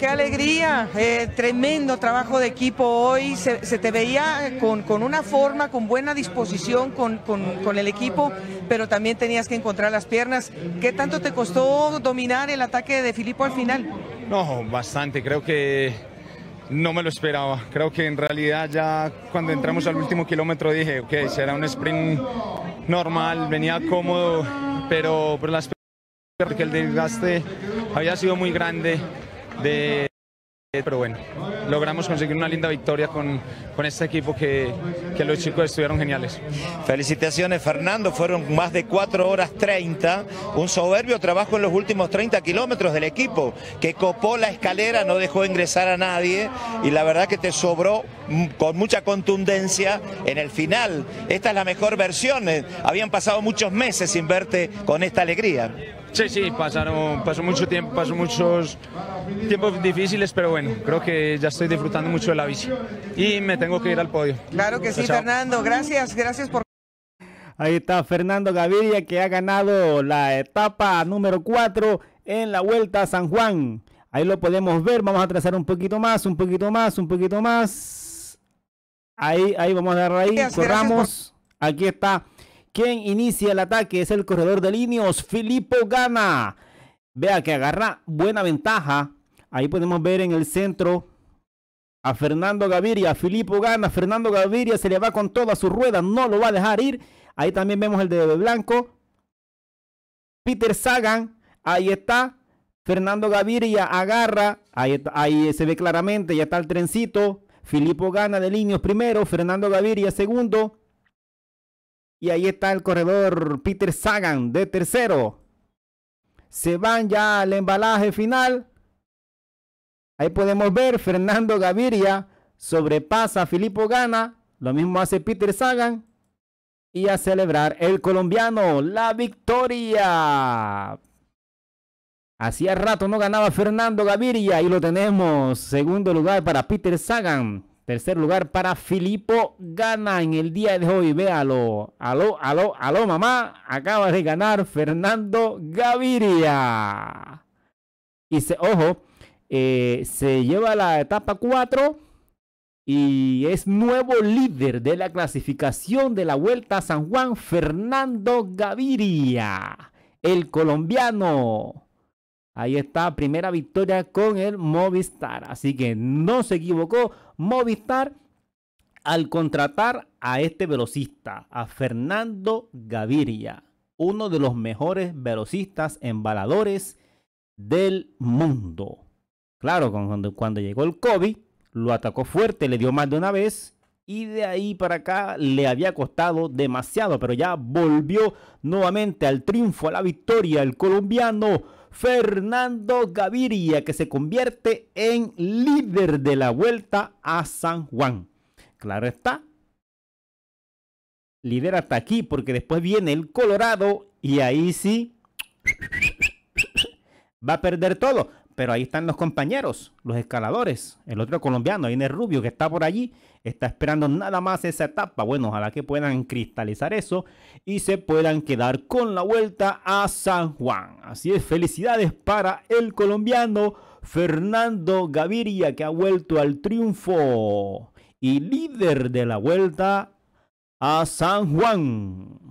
Qué alegría, eh, tremendo trabajo de equipo hoy, se, te veía con, una forma, con buena disposición con, el equipo, pero también tenías que encontrar las piernas. ¿Qué tanto te costó dominar el ataque de Filipo al final? No, bastante, creo que no me lo esperaba, creo que en realidad ya cuando entramos al último kilómetro dije, ok, será un sprint normal, venía cómodo, pero por las porque el desgaste había sido muy grande pero bueno, logramos conseguir una linda victoria con, este equipo que, que, los chicos estuvieron geniales. Felicitaciones Fernando, fueron más de 4 horas 30, un soberbio trabajo en los últimos 30 kilómetros del equipo, que copó la escalera, no dejó ingresar a nadie y la verdad que te sobró mm, con mucha contundencia en el final. Esta es la mejor versión, eh, habían pasado muchos meses sin verte con esta alegría. Sí, sí, pasaron, pasó mucho tiempo, pasó muchos tiempos difíciles, pero bueno, creo que ya estoy disfrutando mucho de la bici y me tengo que ir al podio. Claro que sí, Fernando, gracias, gracias por... Ahí está Fernando Gaviria que ha ganado la etapa número 4 en la Vuelta a San Juan. Ahí lo podemos ver, vamos a trazar un poquito más, un poquito más, un poquito más. Ahí, ahí vamos a agarrar ahí, corramos. Aquí está quien inicia el ataque es el corredor de líneas, Filipo Gana. Vea que agarra buena ventaja. Ahí podemos ver en el centro a Fernando Gaviria. Filipo Gana. Fernando Gaviria se le va con toda su rueda. No lo va a dejar ir. Ahí también vemos el de Blanco. Peter Sagan. Ahí está. Fernando Gaviria agarra. Ahí, se ve claramente. Ya está el trencito. Filippo Gana de líneas primero. Fernando Gaviria segundo. Y ahí está el corredor Peter Sagan de tercero. Se van ya al embalaje final. Ahí podemos ver Fernando Gaviria sobrepasa a Filippo Gana. Lo mismo hace Peter Sagan. Y a celebrar el colombiano la victoria. Hacía rato no ganaba Fernando Gaviria y lo tenemos. Segundo lugar para Peter Sagan. Tercer lugar para Filipo, Gana en el día de hoy. Véalo. Aló, aló, aló, mamá. Acaba de ganar Fernando Gaviria. Y se, ojo, eh, se lleva la etapa 4 y es nuevo líder de la clasificación de la Vuelta a San Juan, Fernando Gaviria, el colombiano. Ahí está, primera victoria con el Movistar. Así que no se equivocó Movistar al contratar a este velocista, a Fernando Gaviria, uno de los mejores velocistas embaladores del mundo. Claro, cuando, cuando llegó el COVID, lo atacó fuerte, le dio más de una vez y de ahí para acá le había costado demasiado, pero ya volvió nuevamente al triunfo, a la victoria el colombiano Fernando Gaviria, que se convierte en líder de la vuelta a San Juan. Claro está. Líder hasta aquí, porque después viene el Colorado y ahí sí va a perder todo. Pero ahí están los compañeros, los escaladores. El otro colombiano, Inés Rubio, que está por allí, está esperando nada más esa etapa. Bueno, ojalá que puedan cristalizar eso y se puedan quedar con la vuelta a San Juan. Así es, felicidades para el colombiano Fernando Gaviria, que ha vuelto al triunfo y líder de la vuelta a San Juan.